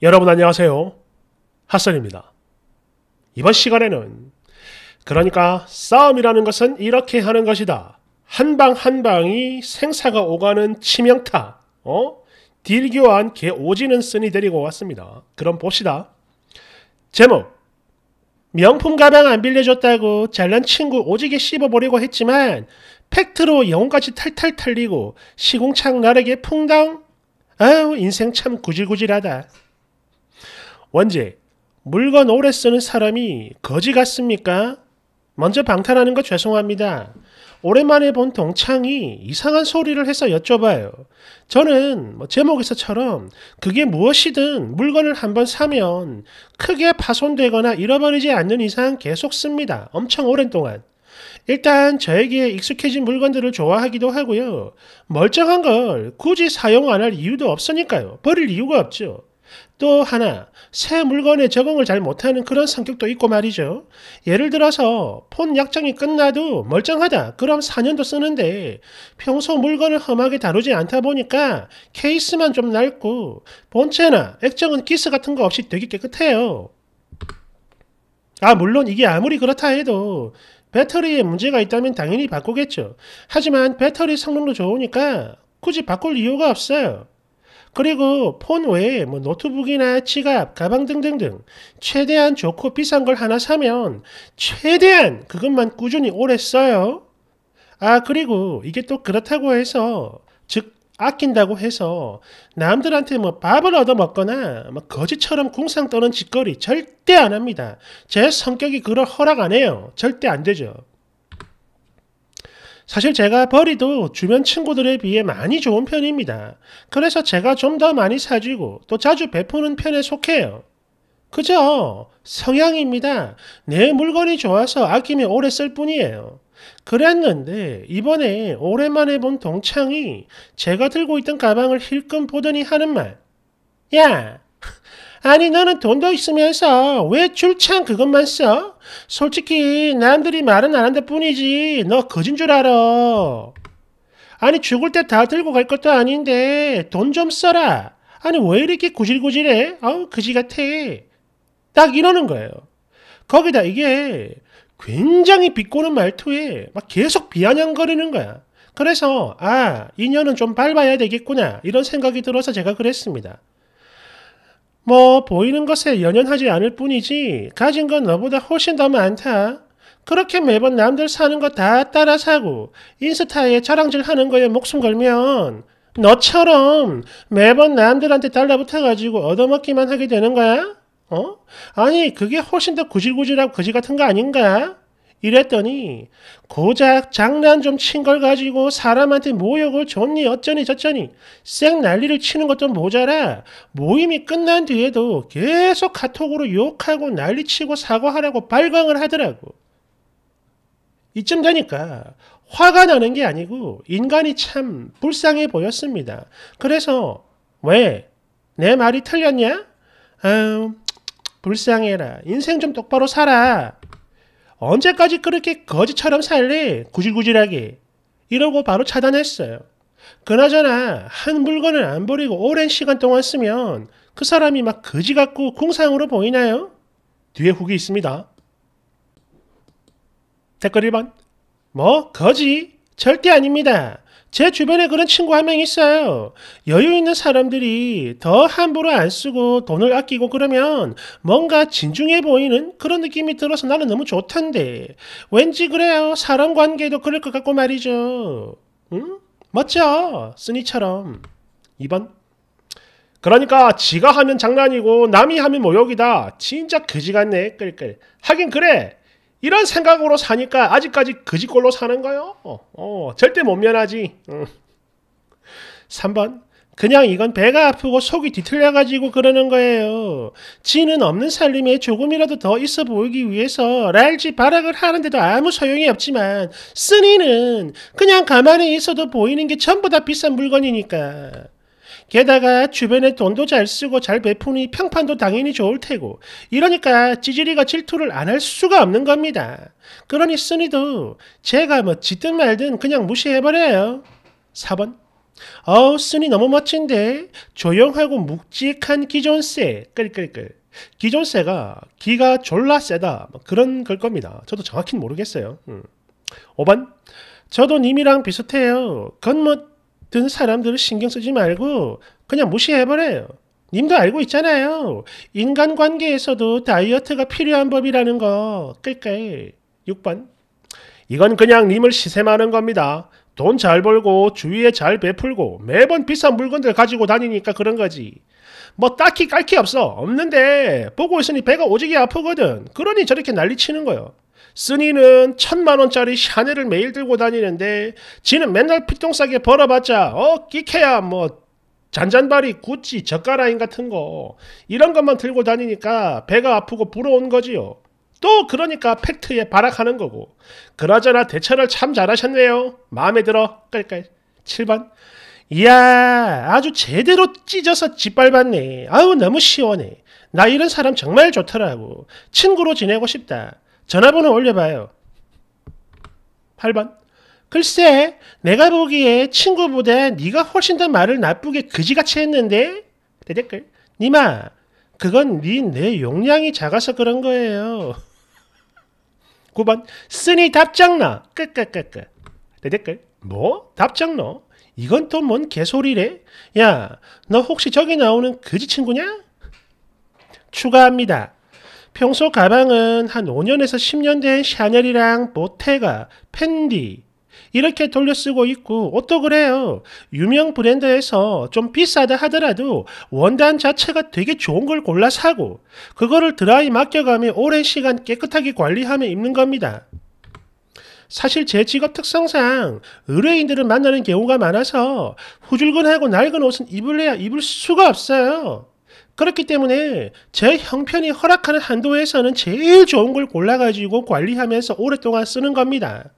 여러분 안녕하세요. 핫선입니다. 이번 시간에는 그러니까 싸움이라는 것은 이렇게 하는 것이다. 한 방 한 방이 생사가 오가는 치명타, 어? 딜교한개 오지는 쓰니 데리고 왔습니다. 그럼 봅시다. 제목 명품 가방 안 빌려줬다고 잘난 친구 오지게 씹어버리고 했지만 팩트로 영혼까지 탈탈 털리고 시궁창 나르게 풍덩 아유 인생 참 구질구질하다. 원제, 물건 오래 쓰는 사람이 거지 같습니까? 먼저 방탄하는 거 죄송합니다. 오랜만에 본 동창이 이상한 소리를 해서 여쭤봐요. 저는 뭐 제목에서처럼 그게 무엇이든 물건을 한번 사면 크게 파손되거나 잃어버리지 않는 이상 계속 씁니다. 엄청 오랜 동안. 일단 저에게 익숙해진 물건들을 좋아하기도 하고요. 멀쩡한 걸 굳이 사용 안 할 이유도 없으니까요. 버릴 이유가 없죠. 또 하나, 새 물건에 적응을 잘 못하는 그런 성격도 있고 말이죠. 예를 들어서 폰 약정이 끝나도 멀쩡하다. 그럼 4년도 쓰는데 평소 물건을 험하게 다루지 않다 보니까 케이스만 좀 낡고 본체나 액정은 기스 같은 거 없이 되게 깨끗해요. 아, 물론 이게 아무리 그렇다 해도 배터리에 문제가 있다면 당연히 바꾸겠죠. 하지만 배터리 성능도 좋으니까 굳이 바꿀 이유가 없어요. 그리고 폰 외에 뭐 노트북이나 지갑, 가방 등등등 최대한 좋고 비싼 걸 하나 사면 최대한 그것만 꾸준히 오래 써요. 아, 그리고 이게 또 그렇다고 해서 즉 아낀다고 해서 남들한테 뭐 밥을 얻어먹거나 뭐 거지처럼 궁상 떠는 짓거리 절대 안 합니다. 제 성격이 그걸 허락 안 해요. 절대 안 되죠. 사실 제가 벌이도 주변 친구들에 비해 많이 좋은 편입니다. 그래서 제가 좀 더 많이 사주고 또 자주 베푸는 편에 속해요. 그저 성향입니다. 내 물건이 좋아서 아낌에 오래 쓸 뿐이에요. 그랬는데 이번에 오랜만에 본 동창이 제가 들고 있던 가방을 힐끔 보더니 하는 말. 야, 아니 너는 돈도 있으면서 왜출창 그것만 써? 솔직히 남들이 말은 안 한다 뿐이지 너 거진 줄 알아. 아니 죽을 때 다 들고 갈 것도 아닌데 돈 좀 써라. 아니 왜 이렇게 구질구질해? 아우 그지 같아. 딱 이러는 거예요. 거기다 이게 굉장히 비꼬는 말투에 막 계속 비아냥거리는 거야. 그래서 아 인연은 좀 밟아야 되겠구나 이런 생각이 들어서 제가 그랬습니다. 뭐 보이는 것에 연연하지 않을 뿐이지 가진 건 너보다 훨씬 더 많다. 그렇게 매번 남들 사는 거 다 따라 사고 인스타에 자랑질 하는 거에 목숨 걸면 너처럼 매번 남들한테 달라붙어가지고 얻어먹기만 하게 되는 거야? 어? 아니 그게 훨씬 더 구질구질하고 거지 같은 거 아닌가? 이랬더니 고작 장난 좀 친 걸 가지고 사람한테 모욕을 줬니 어쩌니 저쩌니 쌩 난리를 치는 것도 모자라 모임이 끝난 뒤에도 계속 카톡으로 욕하고 난리치고 사과하라고 발광을 하더라고. 이쯤 되니까 화가 나는 게 아니고 인간이 참 불쌍해 보였습니다. 그래서 왜? 내 말이 틀렸냐? 아, 불쌍해라. 인생 좀 똑바로 살아. 언제까지 그렇게 거지처럼 살래? 구질구질하게. 이러고 바로 차단했어요. 그나저나 한 물건을 안 버리고 오랜 시간 동안 쓰면 그 사람이 막 거지 같고 궁상으로 보이나요? 뒤에 후기 있습니다. 댓글 1번. 뭐? 거지? 절대 아닙니다. 제 주변에 그런 친구 한 명 있어요. 여유 있는 사람들이 더 함부로 안 쓰고 돈을 아끼고 그러면 뭔가 진중해 보이는 그런 느낌이 들어서 나는 너무 좋던데. 왠지 그래요. 사람 관계도 그럴 것 같고 말이죠. 응? 맞죠? 쓰니처럼. 2번. 그러니까 지가 하면 장난이고 남이 하면 모욕이다. 진짜 그지 같네. 끌끌. 하긴 그래. 이런 생각으로 사니까 아직까지 그짓골로 사는 거요. 어, 어, 절대 못 면하지. 음. 3번 그냥 이건 배가 아프고 속이 뒤틀려가지고 그러는 거예요. 지는 없는 살림에 조금이라도 더 있어 보이기 위해서 랄지 발악을 하는데도 아무 소용이 없지만 쓰니는 그냥 가만히 있어도 보이는 게 전부 다 비싼 물건이니까. 게다가 주변에 돈도 잘 쓰고 잘 베푸니 평판도 당연히 좋을 테고 이러니까 찌질이가 질투를 안 할 수가 없는 겁니다. 그러니 쓰니도 제가 뭐 짓든 말든 그냥 무시해버려요. 4번 어우 쓰니 너무 멋진데 조용하고 묵직한 기존쎄 끌끌끌 기존쎄가 기가 졸라 쎄다뭐 그런 걸 겁니다. 저도 정확히는 모르겠어요. 음. 5번 저도 님이랑 비슷해요. 그건 뭐든 사람들을 신경 쓰지 말고 그냥 무시해버려요. 님도 알고 있잖아요. 인간관계에서도 다이어트가 필요한 법이라는 거. 끌끌. 6번. 이건 그냥 님을 시샘하는 겁니다. 돈 잘 벌고 주위에 잘 베풀고 매번 비싼 물건들 가지고 다니니까 그런 거지. 뭐 딱히 깔게 없어. 없는데 보고 있으니 배가 오지게 아프거든. 그러니 저렇게 난리치는 거요. 쓰니는 천만 원짜리 샤넬을 매일 들고 다니는데 지는 맨날 피똥 싸게 벌어봤자 어 끼케야 뭐 잔잔바리 구찌 젓가락인 같은 거 이런 것만 들고 다니니까 배가 아프고 부러운 거지요. 또 그러니까 팩트에 발악하는 거고 그러잖아 대처를 참 잘하셨네요. 마음에 들어. 깔깔. 7번 이야 아주 제대로 찢어서 짓밟았네. 아우 너무 시원해. 나 이런 사람 정말 좋더라고. 친구로 지내고 싶다. 전화번호 올려봐요. 8번. 글쎄, 내가 보기에 친구보다 네가 훨씬 더 말을 나쁘게 그지같이 했는데? 대댓글. 니마, 그건 네내 용량이 작아서 그런 거예요. 9번. 쓰니 답장나. 끄끄끄끄. 대댓글. 뭐? 답장너? 이건 또 뭔 개소리래? 야, 너 혹시 저기 나오는 그지 친구냐? 추가합니다. 평소 가방은 한 5년에서 10년 된 샤넬이랑 보테가, 펜디 이렇게 돌려 쓰고 있고 옷도 그래요. 유명 브랜드에서 좀 비싸다 하더라도 원단 자체가 되게 좋은 걸 골라 사고 그거를 드라이 맡겨가며 오랜 시간 깨끗하게 관리하며 입는 겁니다. 사실 제 직업 특성상 의뢰인들을 만나는 경우가 많아서 후줄근하고 낡은 옷은 입을래야 입을 수가 없어요. 그렇기 때문에 제 형편이 허락하는 한도에서는 제일 좋은 걸 골라가지고 관리하면서 오랫동안 쓰는 겁니다.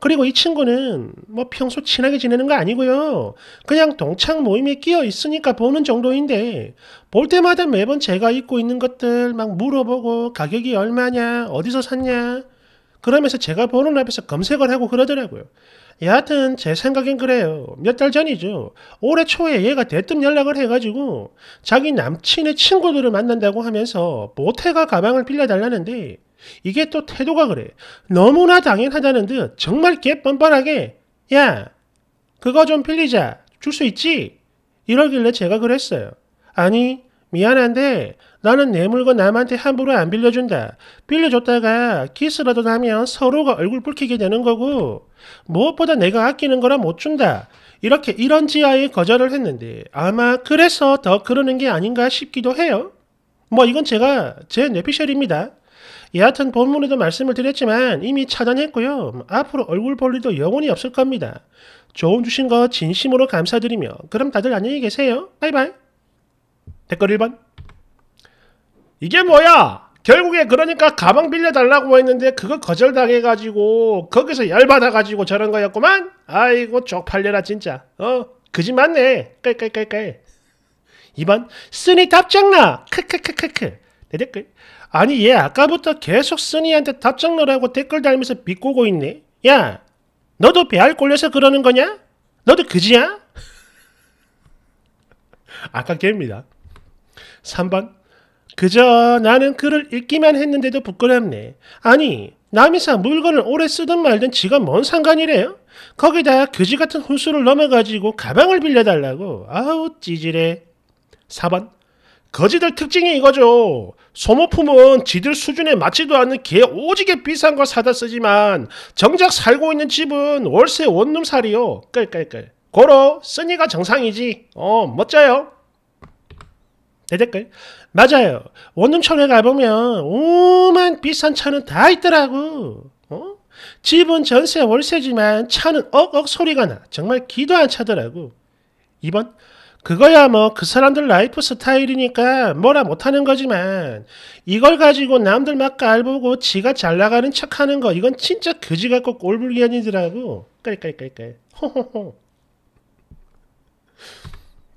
그리고 이 친구는 뭐 평소 친하게 지내는 거 아니고요. 그냥 동창 모임에 끼어 있으니까 보는 정도인데 볼 때마다 매번 제가 입고 있는 것들 막 물어보고 가격이 얼마냐, 어디서 샀냐, 그러면서 제가 보는 앞에서 검색을 하고 그러더라고요. 예, 여하튼 제 생각엔 그래요. 몇 달 전이죠. 올해 초에 얘가 대뜸 연락을 해가지고 자기 남친의 친구들을 만난다고 하면서 모태가 가방을 빌려달라는데 이게 또 태도가 그래. 너무나 당연하다는 듯 정말 개 뻔뻔하게 야 그거 좀 빌리자 줄 수 있지? 이러길래 제가 그랬어요. 아니 미안한데 나는 내 물건 남한테 함부로 안 빌려준다. 빌려줬다가 키스라도 나면 서로가 얼굴 붉히게 되는 거고 무엇보다 내가 아끼는 거라 못 준다. 이렇게 이런 지하에 거절을 했는데 아마 그래서 더 그러는 게 아닌가 싶기도 해요. 뭐 이건 제가 제 뇌피셜입니다. 여하튼 본문에도 말씀을 드렸지만 이미 차단했고요. 앞으로 얼굴 볼 일도 영원히 없을 겁니다. 조언 주신 거 진심으로 감사드리며 그럼 다들 안녕히 계세요. 바이바이. 댓글 1번. 이게 뭐야? 결국에 그러니까 가방 빌려달라고 했는데 그걸 거절당해가지고 거기서 열받아가지고 저런 거였구만? 아이고 쪽팔려라 진짜. 어? 그지 맞네. 깔깔깔깔. 2번 쓰니 답장나. 크크크크크. 내 댓글. 아니 얘 아까부터 계속 쓰니한테 답장너라고 댓글 달면서 비꼬고 있네. 야 너도 배알 꼴려서 그러는 거냐? 너도 그지야? 아까 개입니다. 3번 그저 나는 글을 읽기만 했는데도 부끄럽네. 아니, 남이사 물건을 오래 쓰든 말든 지가 뭔 상관이래요? 거기다 그지 같은 혼수를 넘어가지고 가방을 빌려달라고. 아우, 찌질해. 4번. 거지들 특징이 이거죠. 소모품은 지들 수준에 맞지도 않는 개 오지게 비싼 걸 사다 쓰지만 정작 살고 있는 집은 월세 원룸살이요. 끌끌끌. 고로 쓰니가 정상이지. 어, 멋져요. 대댓글 맞아요 원룸철에 가보면 오만 비싼 차는 다 있더라고 어? 집은 전세 월세지만 차는 억억 소리가 나 정말 기도 안 차더라고 2번 그거야 뭐 그 사람들 라이프 스타일이니까 뭐라 못하는 거지만 이걸 가지고 남들 막 깔보고 지가 잘 나가는 척하는 거 이건 진짜 그지 같고 꼴불견이더라고 깔깔깔깔 호호호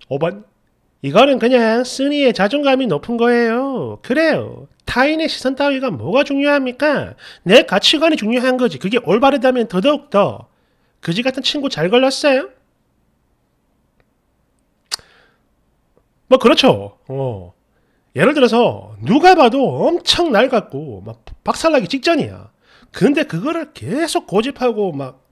5번 이거는 그냥 쓰니의 자존감이 높은 거예요. 그래요. 타인의 시선 따위가 뭐가 중요합니까? 내 가치관이 중요한 거지. 그게 올바르다면 더더욱더. 그지 같은 친구 잘 걸렸어요? 뭐, 그렇죠. 어. 예를 들어서, 누가 봐도 엄청 낡았고, 막 박살나기 직전이야. 근데 그거를 계속 고집하고, 막,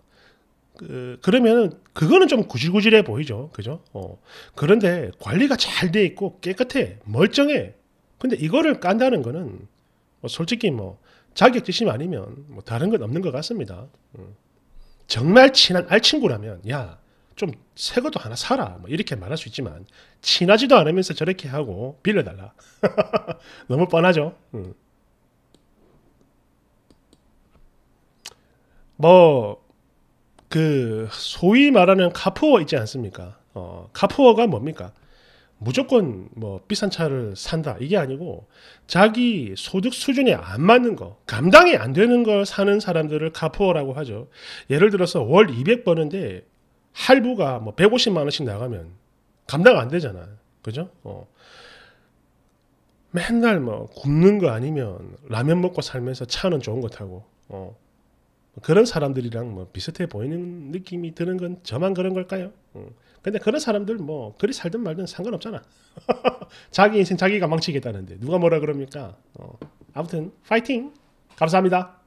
그, 그러면 은 그거는 좀 구질구질해 보이죠. 그죠? 어. 그런데 관리가 잘 돼 있고 깨끗해. 멀쩡해. 근데 이거를 깐다는 거는 뭐 솔직히 뭐 자격지심 아니면 뭐 다른 건 없는 것 같습니다. 음. 정말 친한 알친구라면 야, 좀새 것도 하나 사라. 뭐 이렇게 말할 수 있지만 친하지도 않으면서 저렇게 하고 빌려달라. 너무 뻔하죠. 음. 뭐그 소위 말하는 카푸어 있지 않습니까? 어, 카푸어가 뭡니까? 무조건 뭐 비싼 차를 산다 이게 아니고 자기 소득 수준에 안 맞는 거 감당이 안 되는 걸 사는 사람들을 카푸어라고 하죠. 예를 들어서 월 200 버는데 할부가 뭐 150만 원씩 나가면 감당 안 되잖아. 그죠? 어. 맨날 뭐 굶는 거 아니면 라면 먹고 살면서 차는 좋은 거 타고 어. 그런 사람들이랑 뭐 비슷해 보이는 느낌이 드는 건 저만 그런 걸까요? 음. 근데 그런 사람들 뭐 그리 살든 말든 상관없잖아. 자기 인생 자기가 망치겠다는데 누가 뭐라 그럽니까? 어. 아무튼 파이팅. 감사합니다.